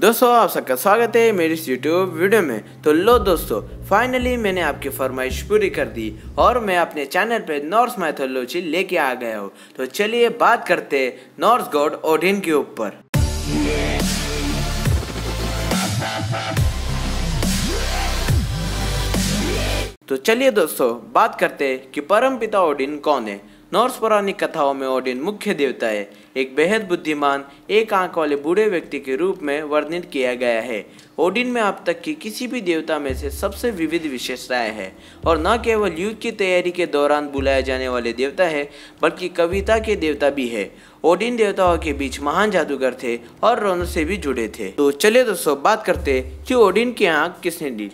दोस्तों आप सबका स्वागत है मेरे इस YouTube वीडियो में तो लो दोस्तों फाइनली मैंने आपकी फरमाइश पूरी कर दी और मैं अपने चैनल पे नॉर्स मैथोलॉजी लेके आ गया हूँ तो चलिए बात करते हैं नॉर्स गॉड ओडिन के ऊपर तो चलिए दोस्तों बात करते हैं कि परम पिता ओडिन कौन है नॉर्स पौराणिक कथाओं में ओडिन मुख्य देवता है एक बेहद बुद्धिमान एक आंख वाले बूढ़े व्यक्ति के रूप में वर्णित किया गया है ओडिन में अब तक की किसी भी देवता में से सबसे विविध विशेषताएं हैं और न केवल युद्ध की तैयारी के दौरान बुलाए जाने वाले देवता है बल्कि कविता के देवता भी है ओडिन देवताओं के बीच महान जादूगर थे और रोनो से भी जुड़े थे तो चले दोस्तों बात करते कि ओडिन की आँख किसने ली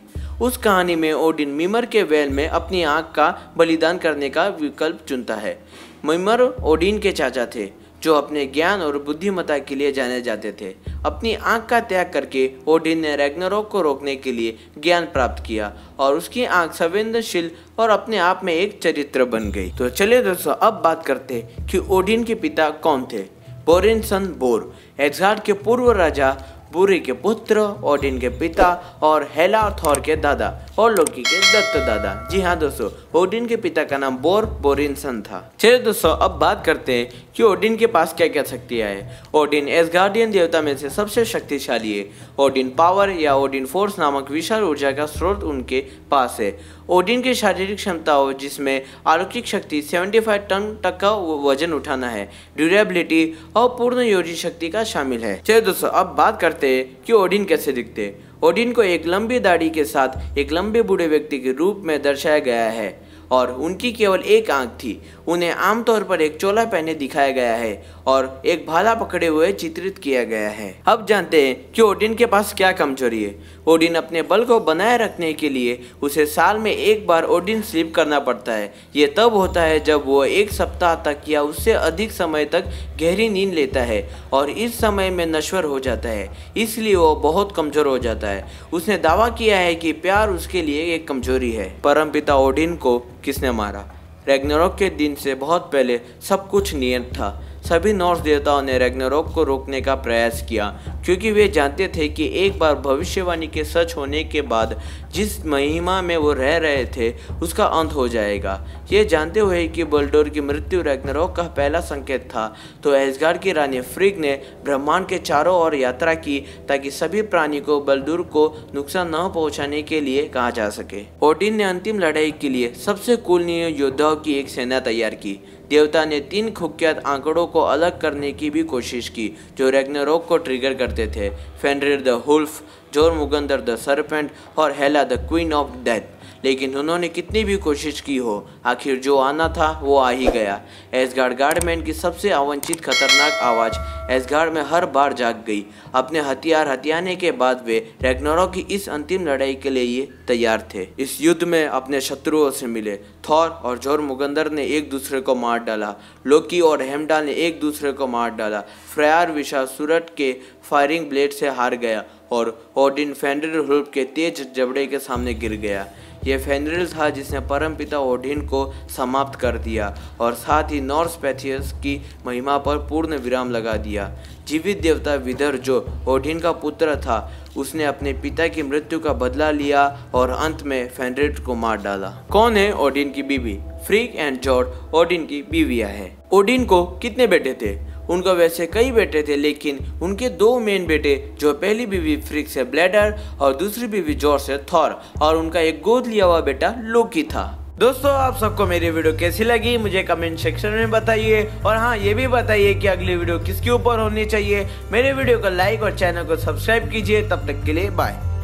उस कहानी में ओडिन मिमर के वेल में अपनी आँख का बलिदान करने का विकल्प चुनता है मिमर ओडिन के चाचा थे जो अपने ज्ञान और बुद्धिमता के लिए जाने जाते थे अपनी आंख का त्याग करके ओडिन ने रैग्नरोक को रोकने के लिए ज्ञान प्राप्त किया और उसकी आंख संवेदनशील और अपने आप में एक चरित्र बन गई तो चलिए दोस्तों अब बात करते कि ओडिन के पिता कौन थे बोरिन सन बोर एग्जार्ड के पूर्व राजा बुरी के पुत्र ओडिन के पिता और हेला थौर के दादा और लोकी के दत्त दादा जी हाँ दोस्तों ओडिन के पिता का नाम बोर बोरिनसन था चलिए दोस्तों अब बात करते हैं कि ओडिन के पास क्या क्या शक्तियाँ हैं ओडिन एस गार्डियन देवता में से सबसे शक्तिशाली है ओडिन पावर या ओडिन फोर्स नामक विशाल ऊर्जा का स्रोत उनके पास है ओडिन की शारीरिक क्षमता जिसमें अलौकिक शक्ति 75 टन तक का वजन उठाना है ड्यूरेबिलिटी और पूर्ण योजी शक्ति का शामिल है चलिए दोस्तों अब बात करते हैं कि ओडिन कैसे दिखते हैं ओडिन को एक लंबी दाढ़ी के साथ एक लंबे बूढ़े व्यक्ति के रूप में दर्शाया गया है और उनकी केवल एक आंख थी उन्हें आमतौर पर एक चोला पहने दिखाया गया है और एक भाला पकड़े हुए चित्रित किया गया है अब जानते हैं कि ओडिन के पास क्या कमजोरी है ओडिन अपने बल को बनाए रखने के लिए उसे साल में एक बार ओडिन स्लीप करना पड़ता है ये तब होता है जब वो एक सप्ताह तक या उससे अधिक समय तक गहरी नींद लेता है और इस समय में नश्वर हो जाता है इसलिए वो बहुत कमजोर हो जाता है उसने दावा किया है कि प्यार उसके लिए एक कमजोरी है पिता ओडिन को किसने मारा रेगनरॉक के दिन से बहुत पहले सब कुछ नियत था सभी नॉर्स देवताओं ने रेग्नरोक को रोकने का प्रयास किया क्योंकि वे जानते थे कि एक बार भविष्यवाणी के सच होने के बाद जिस महिमा में वो रह रहे थे उसका अंत हो जाएगा ये जानते हुए कि बल्डोर की मृत्यु रेग्नरोक का पहला संकेत था तो एजगार की रानी फ्रिग ने ब्रह्मांड के चारों ओर यात्रा की ताकि सभी प्राणी को बल्दूर को नुकसान न पहुंचाने के लिए कहा जा सके ओडिन ने अंतिम लड़ाई के लिए सबसे कुलनीय योद्धाओं की एक सेना तैयार की देवता ने तीन खुख्यात आंकड़ों को अलग करने की भी कोशिश की जो रेग्नरोक को ट्रिगर करते थे फेनरिर द हुल्फ जोर मुगंदर द सरपेंट और Hela the queen of death लेकिन उन्होंने कितनी भी कोशिश की हो आखिर जो आना था वो आ ही गया एसगार्ड गार्डमैन की सबसे अवंचित खतरनाक आवाज़ एसगार्ड में हर बार जाग गई अपने हथियार हथियाने के बाद वे रेगनोरो की इस अंतिम लड़ाई के लिए तैयार थे इस युद्ध में अपने शत्रुओं से मिले थौर और जोर मुगंदर ने एक दूसरे को मार डाला लोकी और हेमडा ने एक दूसरे को मार डाला फ्रयार विशा सूरत के फायरिंग ब्लेड से हार गया और ओडिन फेंडर हुल्प के तेज जबड़े के सामने गिर गया ये फेनरिल था जिसने परम पिता ओडिन को समाप्त कर दिया और साथ ही नॉर्स पैथियस की महिमा पर पूर्ण विराम लगा दिया जीवित देवता विदर जो ओडिन का पुत्र था उसने अपने पिता की मृत्यु का बदला लिया और अंत में फेनरिट को मार डाला कौन है ओडिन की बीवी फ्रीक एंड जॉर्ड ओडिन की बीविया है ओडिन को कितने बेटे थे उनका वैसे कई बेटे थे लेकिन उनके दो मेन बेटे जो पहली बीवी फ्रिक से ब्लैडर और दूसरी बीवी जॉर्ज से थॉर और उनका एक गोद लिया हुआ बेटा लोकी था दोस्तों आप सबको मेरी वीडियो कैसी लगी मुझे कमेंट सेक्शन में बताइए और हाँ ये भी बताइए कि अगली वीडियो किसके ऊपर होनी चाहिए मेरे वीडियो को लाइक और चैनल को सब्सक्राइब कीजिए तब तक के लिए बाय